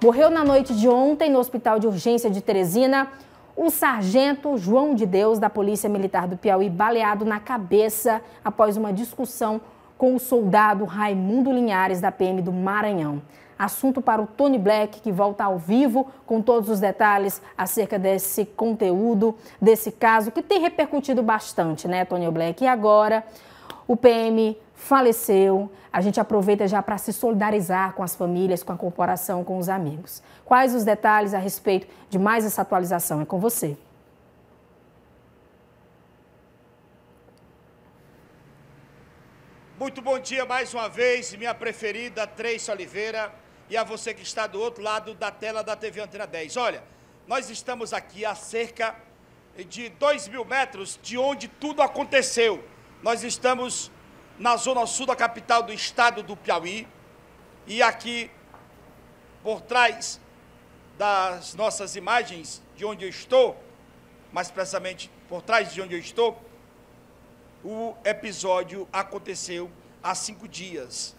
Morreu na noite de ontem no Hospital de Urgência de Teresina o sargento João de Deus, da Polícia Militar do Piauí, baleado na cabeça após uma discussão com o soldado Raimundo Linhares, da PM do Maranhão. Assunto para o Tony Black, que volta ao vivo com todos os detalhes acerca desse conteúdo, desse caso, que tem repercutido bastante, né, Tony Black? E agora, o PM faleceu, a gente aproveita já para se solidarizar com as famílias, com a corporação, com os amigos. Quais os detalhes a respeito de mais essa atualização? É com você. Muito bom dia mais uma vez, minha preferida Três Oliveira e a você que está do outro lado da tela da TV Antena 10. Olha, nós estamos aqui a cerca de 2 mil metros de onde tudo aconteceu. Nós estamos na zona sul da capital do estado do Piauí, e aqui por trás das nossas imagens de onde eu estou, mais precisamente por trás de onde eu estou, o episódio aconteceu há cinco dias.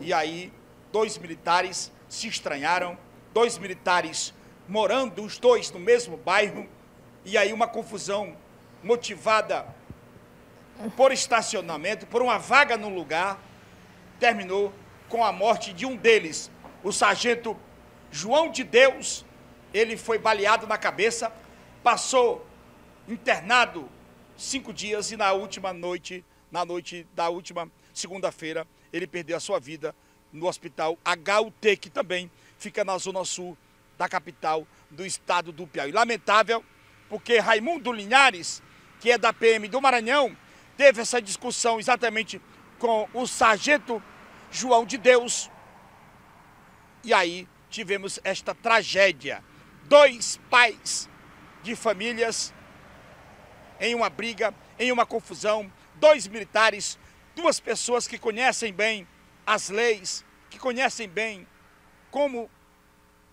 E aí, dois militares se estranharam, dois militares morando os dois no mesmo bairro, e aí uma confusão motivada por estacionamento, por uma vaga no lugar, terminou com a morte de um deles, o sargento João de Deus. Ele foi baleado na cabeça, passou internado cinco dias e na última noite, na noite da última segunda-feira, ele perdeu a sua vida no hospital HUT, que também fica na zona sul da capital do estado do Piauí. Lamentável, porque Raimundo Linhares, que é da PM do Maranhão, teve essa discussão exatamente com o sargento João de Deus. E aí tivemos esta tragédia. Dois pais de famílias em uma briga, em uma confusão, dois militares, duas pessoas que conhecem bem as leis, que conhecem bem como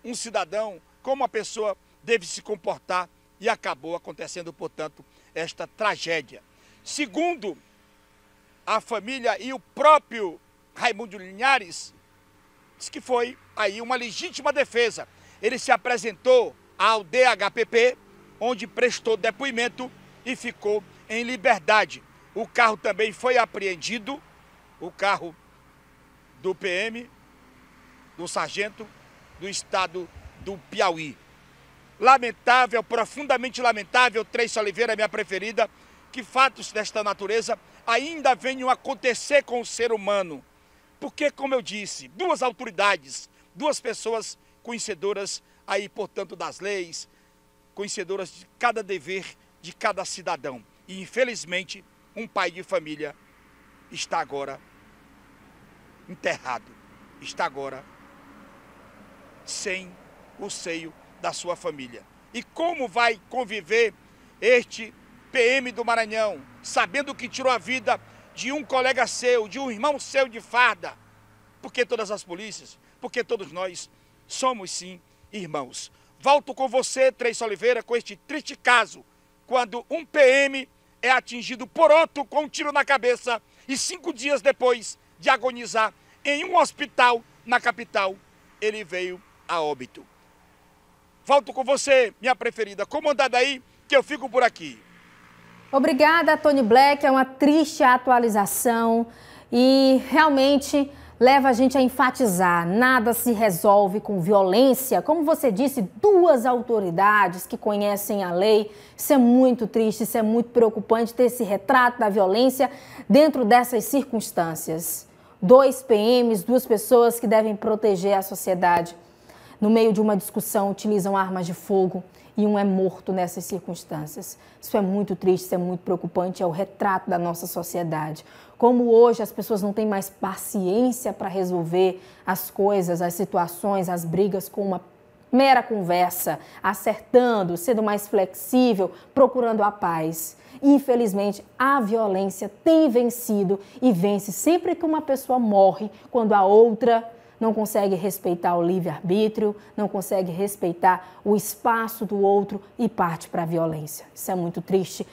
um cidadão, como uma pessoa deve se comportar e acabou acontecendo, portanto, esta tragédia. Segundo, a família e o próprio Raimundo Linhares diz que foi aí uma legítima defesa. Ele se apresentou ao DHPP, onde prestou depoimento e ficou em liberdade. O carro também foi apreendido, o carro do PM, do sargento do estado do Piauí. Lamentável, profundamente lamentável, Três Oliveira, minha preferida, que fatos desta natureza ainda venham a acontecer com o ser humano. Porque, como eu disse, duas autoridades, duas pessoas conhecedoras aí, portanto, das leis, conhecedoras de cada dever de cada cidadão. E, infelizmente, um pai de família está agora enterrado, está agora sem o seio da sua família. E como vai conviver este PM do Maranhão, sabendo que tirou a vida de um colega seu, de um irmão seu de farda. Porque todas as polícias, porque todos nós somos sim irmãos. Volto com você, Três Oliveira, com este triste caso, quando um PM é atingido por outro com um tiro na cabeça e cinco dias depois de agonizar em um hospital na capital, ele veio a óbito. Volto com você, minha preferida. Comandada aí, que eu fico por aqui. Obrigada, Tony Black. É uma triste atualização e realmente leva a gente a enfatizar: nada se resolve com violência. Como você disse, duas autoridades que conhecem a lei. Isso é muito triste, isso é muito preocupante ter esse retrato da violência dentro dessas circunstâncias. Dois PMs, duas pessoas que devem proteger a sociedade no meio de uma discussão, utilizam armas de fogo e um é morto nessas circunstâncias. Isso é muito triste, isso é muito preocupante, é o retrato da nossa sociedade. Como hoje as pessoas não têm mais paciência para resolver as coisas, as situações, as brigas com uma mera conversa, acertando, sendo mais flexível, procurando a paz. Infelizmente, a violência tem vencido e vence sempre que uma pessoa morre, quando a outra não consegue respeitar o livre-arbítrio, não consegue respeitar o espaço do outro e parte para a violência. Isso é muito triste,